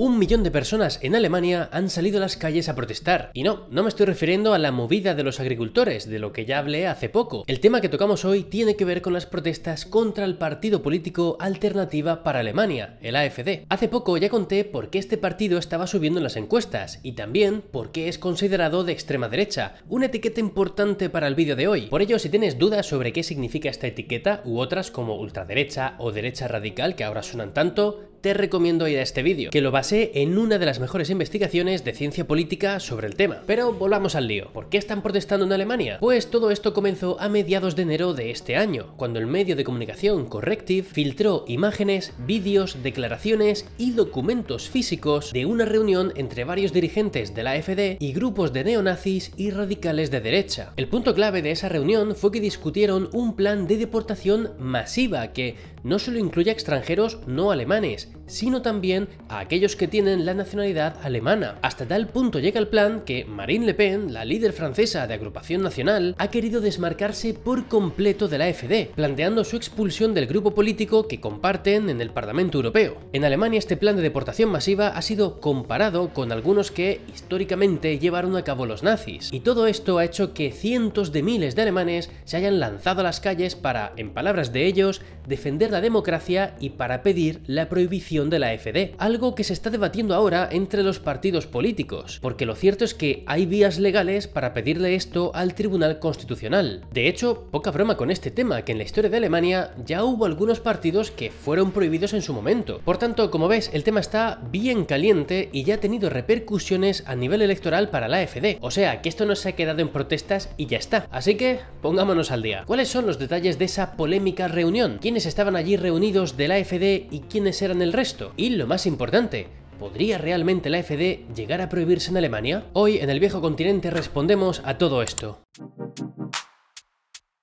Un millón de personas en Alemania han salido a las calles a protestar. Y no, no me estoy refiriendo a la movida de los agricultores, de lo que ya hablé hace poco. El tema que tocamos hoy tiene que ver con las protestas contra el partido político Alternativa para Alemania, el AFD. Hace poco ya conté por qué este partido estaba subiendo en las encuestas y también por qué es considerado de extrema derecha, una etiqueta importante para el vídeo de hoy. Por ello, si tienes dudas sobre qué significa esta etiqueta u otras como ultraderecha o derecha radical que ahora suenan tanto, te recomiendo ir a este vídeo, que lo basé en una de las mejores investigaciones de ciencia política sobre el tema. Pero volvamos al lío. ¿Por qué están protestando en Alemania? Pues todo esto comenzó a mediados de enero de este año, cuando el medio de comunicación Corrective filtró imágenes, vídeos, declaraciones y documentos físicos de una reunión entre varios dirigentes de la AfD y grupos de neonazis y radicales de derecha. El punto clave de esa reunión fue que discutieron un plan de deportación masiva que no solo incluye a extranjeros no alemanes, sino también a aquellos que tienen la nacionalidad alemana. Hasta tal punto llega el plan que Marine Le Pen, la líder francesa de agrupación nacional, ha querido desmarcarse por completo de la FD, planteando su expulsión del grupo político que comparten en el Parlamento Europeo. En Alemania este plan de deportación masiva ha sido comparado con algunos que históricamente llevaron a cabo los nazis, y todo esto ha hecho que cientos de miles de alemanes se hayan lanzado a las calles para, en palabras de ellos, defender la democracia y para pedir la prohibición de la AfD, algo que se está debatiendo ahora entre los partidos políticos, porque lo cierto es que hay vías legales para pedirle esto al Tribunal Constitucional. De hecho, poca broma con este tema, que en la historia de Alemania ya hubo algunos partidos que fueron prohibidos en su momento. Por tanto, como ves, el tema está bien caliente y ya ha tenido repercusiones a nivel electoral para la AfD, o sea que esto no se ha quedado en protestas y ya está. Así que, pongámonos al día. ¿Cuáles son los detalles de esa polémica reunión? ¿Quiénes estaban allí reunidos de la AfD y quiénes eran el resto? Y lo más importante, ¿Podría realmente la FD llegar a prohibirse en Alemania? Hoy en el viejo continente respondemos a todo esto.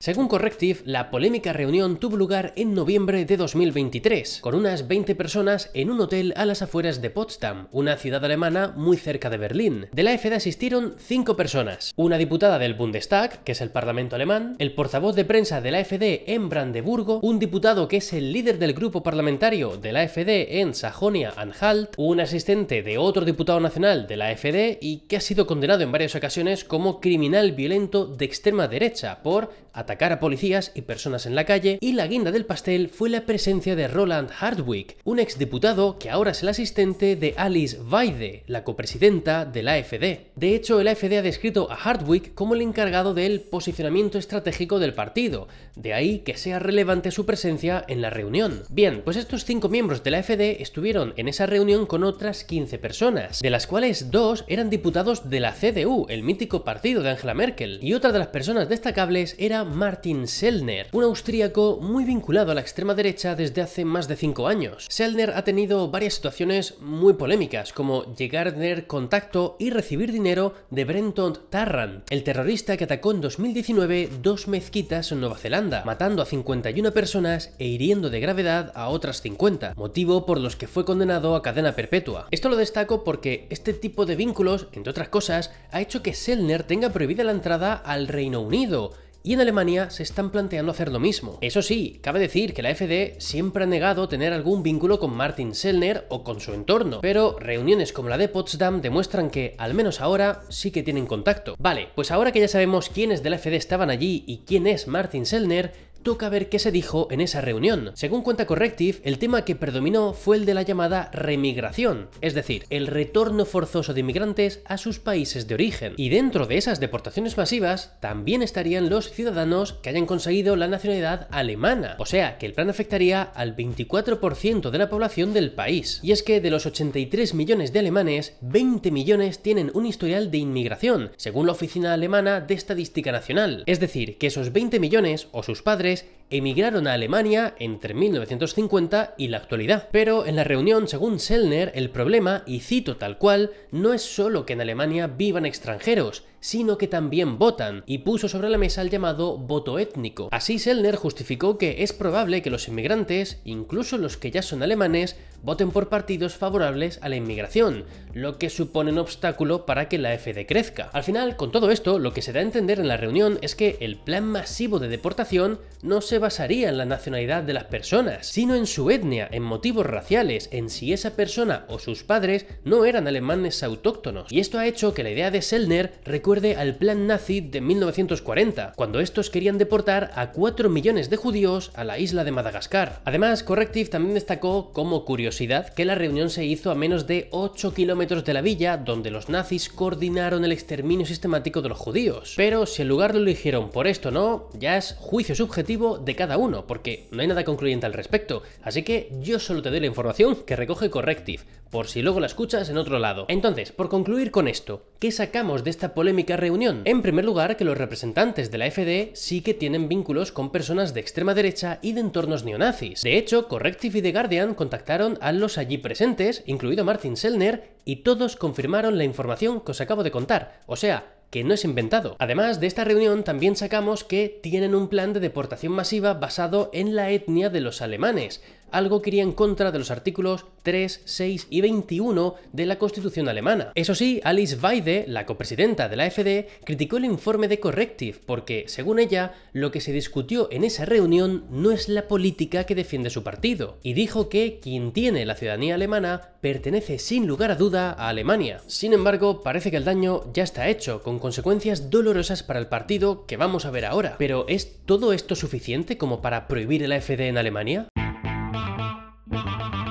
Según Corrective, la polémica reunión tuvo lugar en noviembre de 2023, con unas 20 personas en un hotel a las afueras de Potsdam, una ciudad alemana muy cerca de Berlín. De la AfD asistieron 5 personas, una diputada del Bundestag, que es el parlamento alemán, el portavoz de prensa de la AfD en Brandeburgo, un diputado que es el líder del grupo parlamentario de la AfD en Sajonia-Anhalt, un asistente de otro diputado nacional de la AfD y que ha sido condenado en varias ocasiones como criminal violento de extrema derecha por atacar a policías y personas en la calle, y la guinda del pastel fue la presencia de Roland Hardwick, un exdiputado que ahora es el asistente de Alice Weide, la copresidenta de la AFD. De hecho, el AFD ha descrito a Hardwick como el encargado del posicionamiento estratégico del partido, de ahí que sea relevante su presencia en la reunión. Bien, pues estos cinco miembros de la AFD estuvieron en esa reunión con otras 15 personas, de las cuales dos eran diputados de la CDU, el mítico partido de Angela Merkel, y otra de las personas destacables era Martin Sellner, un austríaco muy vinculado a la extrema derecha desde hace más de 5 años. Sellner ha tenido varias situaciones muy polémicas, como llegar a tener contacto y recibir dinero de Brenton Tarrant, el terrorista que atacó en 2019 dos mezquitas en Nueva Zelanda, matando a 51 personas e hiriendo de gravedad a otras 50, motivo por los que fue condenado a cadena perpetua. Esto lo destaco porque este tipo de vínculos, entre otras cosas, ha hecho que Sellner tenga prohibida la entrada al Reino Unido, y en Alemania se están planteando hacer lo mismo. Eso sí, cabe decir que la FD siempre ha negado tener algún vínculo con Martin Selner o con su entorno, pero reuniones como la de Potsdam demuestran que, al menos ahora, sí que tienen contacto. Vale, pues ahora que ya sabemos quiénes de la FD estaban allí y quién es Martin Selner toca ver qué se dijo en esa reunión. Según cuenta Corrective, el tema que predominó fue el de la llamada remigración, es decir, el retorno forzoso de inmigrantes a sus países de origen. Y dentro de esas deportaciones masivas también estarían los ciudadanos que hayan conseguido la nacionalidad alemana, o sea que el plan afectaría al 24% de la población del país. Y es que de los 83 millones de alemanes, 20 millones tienen un historial de inmigración, según la Oficina Alemana de Estadística Nacional. Es decir, que esos 20 millones o sus padres Sundays emigraron a Alemania entre 1950 y la actualidad. Pero en la reunión, según Selner, el problema, y cito tal cual, no es solo que en Alemania vivan extranjeros, sino que también votan, y puso sobre la mesa el llamado voto étnico. Así Selner justificó que es probable que los inmigrantes, incluso los que ya son alemanes, voten por partidos favorables a la inmigración, lo que supone un obstáculo para que la FD crezca. Al final, con todo esto, lo que se da a entender en la reunión es que el plan masivo de deportación no se basaría en la nacionalidad de las personas, sino en su etnia, en motivos raciales, en si esa persona o sus padres no eran alemanes autóctonos. Y esto ha hecho que la idea de Selner recuerde al plan nazi de 1940, cuando estos querían deportar a 4 millones de judíos a la isla de Madagascar. Además, Corrective también destacó, como curiosidad, que la reunión se hizo a menos de 8 kilómetros de la villa donde los nazis coordinaron el exterminio sistemático de los judíos. Pero si el lugar lo eligieron por esto no, ya es juicio subjetivo de cada uno, porque no hay nada concluyente al respecto, así que yo solo te doy la información que recoge Corrective, por si luego la escuchas en otro lado. Entonces, por concluir con esto, ¿qué sacamos de esta polémica reunión? En primer lugar, que los representantes de la FD sí que tienen vínculos con personas de extrema derecha y de entornos neonazis. De hecho, Corrective y The Guardian contactaron a los allí presentes, incluido Martin Selner y todos confirmaron la información que os acabo de contar, o sea, que no es inventado. Además, de esta reunión también sacamos que tienen un plan de deportación masiva basado en la etnia de los alemanes, algo que iría en contra de los artículos 3, 6 y 21 de la Constitución alemana. Eso sí, Alice Weide, la copresidenta de la FD, criticó el informe de Corrective porque, según ella, lo que se discutió en esa reunión no es la política que defiende su partido, y dijo que quien tiene la ciudadanía alemana pertenece sin lugar a duda a Alemania. Sin embargo, parece que el daño ya está hecho, con consecuencias dolorosas para el partido que vamos a ver ahora. Pero ¿es todo esto suficiente como para prohibir el AfD en Alemania?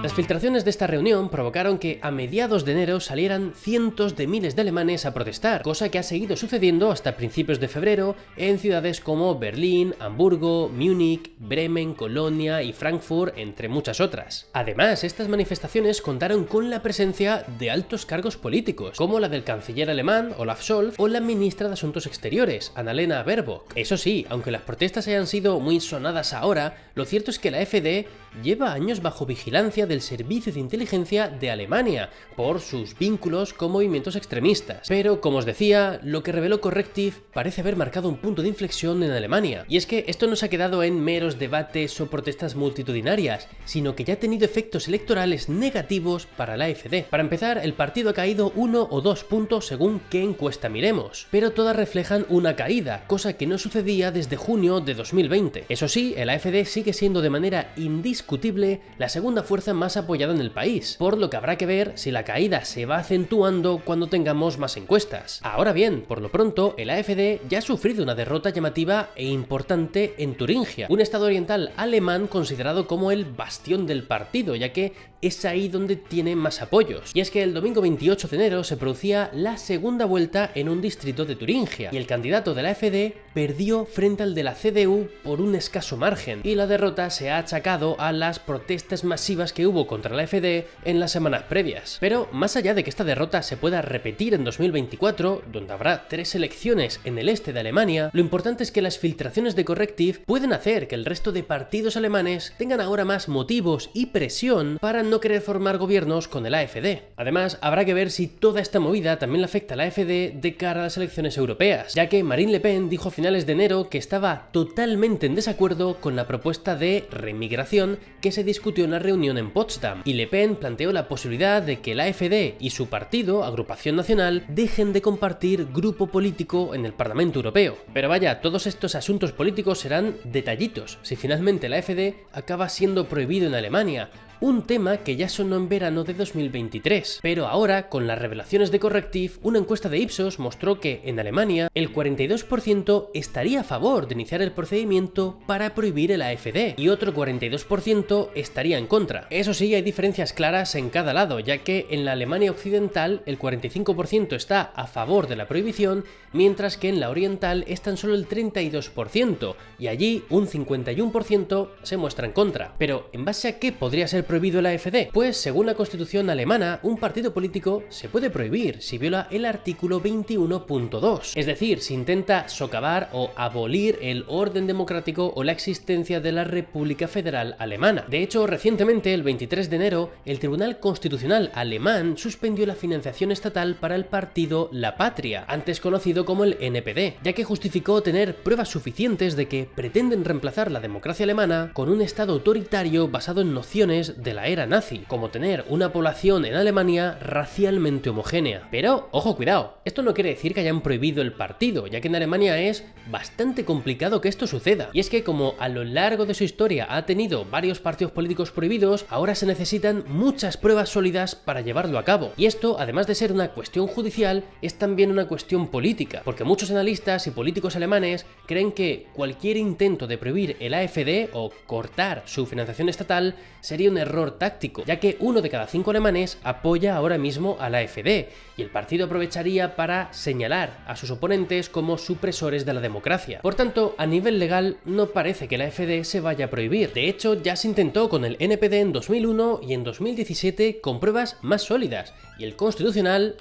Las filtraciones de esta reunión provocaron que a mediados de enero salieran cientos de miles de alemanes a protestar, cosa que ha seguido sucediendo hasta principios de febrero en ciudades como Berlín, Hamburgo, Múnich, Bremen, Colonia y Frankfurt, entre muchas otras. Además, estas manifestaciones contaron con la presencia de altos cargos políticos, como la del canciller alemán Olaf Scholz o la ministra de Asuntos Exteriores, Annalena Baerbock. Eso sí, aunque las protestas hayan sido muy sonadas ahora, lo cierto es que la FD lleva años bajo vigilancia del Servicio de Inteligencia de Alemania por sus vínculos con movimientos extremistas. Pero, como os decía, lo que reveló Corrective parece haber marcado un punto de inflexión en Alemania. Y es que esto no se ha quedado en meros debates o protestas multitudinarias, sino que ya ha tenido efectos electorales negativos para la AfD. Para empezar, el partido ha caído uno o dos puntos según qué encuesta miremos, pero todas reflejan una caída, cosa que no sucedía desde junio de 2020. Eso sí, el AfD sigue siendo de manera indiscutible indiscutible la segunda fuerza más apoyada en el país, por lo que habrá que ver si la caída se va acentuando cuando tengamos más encuestas. Ahora bien, por lo pronto, el AFD ya ha sufrido una derrota llamativa e importante en Turingia, un estado oriental alemán considerado como el bastión del partido, ya que es ahí donde tiene más apoyos. Y es que el domingo 28 de enero se producía la segunda vuelta en un distrito de Turingia, y el candidato del AFD perdió frente al de la CDU por un escaso margen, y la derrota se ha achacado a las protestas masivas que hubo contra la FD en las semanas previas. Pero más allá de que esta derrota se pueda repetir en 2024, donde habrá tres elecciones en el este de Alemania, lo importante es que las filtraciones de Corrective pueden hacer que el resto de partidos alemanes tengan ahora más motivos y presión para no querer formar gobiernos con el AFD. Además, habrá que ver si toda esta movida también le afecta a la AFD de cara a las elecciones europeas, ya que Marine Le Pen dijo a finales de enero que estaba totalmente en desacuerdo con la propuesta de remigración que se discutió en la reunión en Potsdam, y Le Pen planteó la posibilidad de que la AfD y su partido, Agrupación Nacional, dejen de compartir grupo político en el Parlamento Europeo. Pero vaya, todos estos asuntos políticos serán detallitos si finalmente la AfD acaba siendo prohibido en Alemania, un tema que ya sonó en verano de 2023. Pero ahora, con las revelaciones de Corrective, una encuesta de Ipsos mostró que, en Alemania, el 42% estaría a favor de iniciar el procedimiento para prohibir el AFD, y otro 42% estaría en contra. Eso sí, hay diferencias claras en cada lado, ya que en la Alemania occidental el 45% está a favor de la prohibición, mientras que en la oriental es tan solo el 32%, y allí un 51% se muestra en contra. Pero, ¿en base a qué podría ser prohibido? prohibido el AFD? Pues según la constitución alemana, un partido político se puede prohibir si viola el artículo 21.2. Es decir, si intenta socavar o abolir el orden democrático o la existencia de la República Federal Alemana. De hecho, recientemente, el 23 de enero, el Tribunal Constitucional alemán suspendió la financiación estatal para el partido La Patria, antes conocido como el NPD, ya que justificó tener pruebas suficientes de que pretenden reemplazar la democracia alemana con un Estado autoritario basado en nociones de la era nazi, como tener una población en Alemania racialmente homogénea. Pero, ojo, cuidado, esto no quiere decir que hayan prohibido el partido, ya que en Alemania es bastante complicado que esto suceda. Y es que como a lo largo de su historia ha tenido varios partidos políticos prohibidos, ahora se necesitan muchas pruebas sólidas para llevarlo a cabo. Y esto, además de ser una cuestión judicial, es también una cuestión política, porque muchos analistas y políticos alemanes creen que cualquier intento de prohibir el AFD o cortar su financiación estatal sería un error táctico, ya que uno de cada cinco alemanes apoya ahora mismo a la Fd y el partido aprovecharía para señalar a sus oponentes como supresores de la democracia. Por tanto, a nivel legal no parece que la Fd se vaya a prohibir. De hecho, ya se intentó con el NPD en 2001 y en 2017 con pruebas más sólidas, y el Constitucional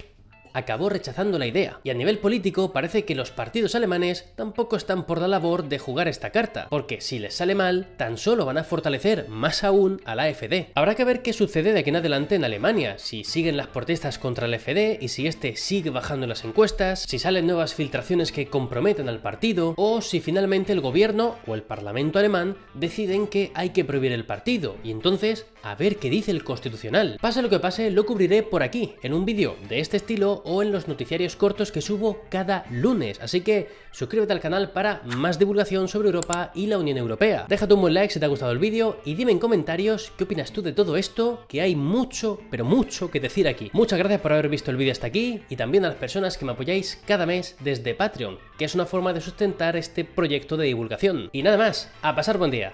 acabó rechazando la idea, y a nivel político parece que los partidos alemanes tampoco están por la labor de jugar esta carta, porque si les sale mal, tan solo van a fortalecer más aún a la FD. Habrá que ver qué sucede de aquí en adelante en Alemania, si siguen las protestas contra la FD y si este sigue bajando las encuestas, si salen nuevas filtraciones que comprometen al partido, o si finalmente el gobierno o el parlamento alemán deciden que hay que prohibir el partido, y entonces a ver qué dice el constitucional. Pase lo que pase, lo cubriré por aquí, en un vídeo de este estilo o en los noticiarios cortos que subo cada lunes. Así que suscríbete al canal para más divulgación sobre Europa y la Unión Europea. Déjate un buen like si te ha gustado el vídeo y dime en comentarios qué opinas tú de todo esto, que hay mucho, pero mucho que decir aquí. Muchas gracias por haber visto el vídeo hasta aquí y también a las personas que me apoyáis cada mes desde Patreon, que es una forma de sustentar este proyecto de divulgación. Y nada más, a pasar buen día.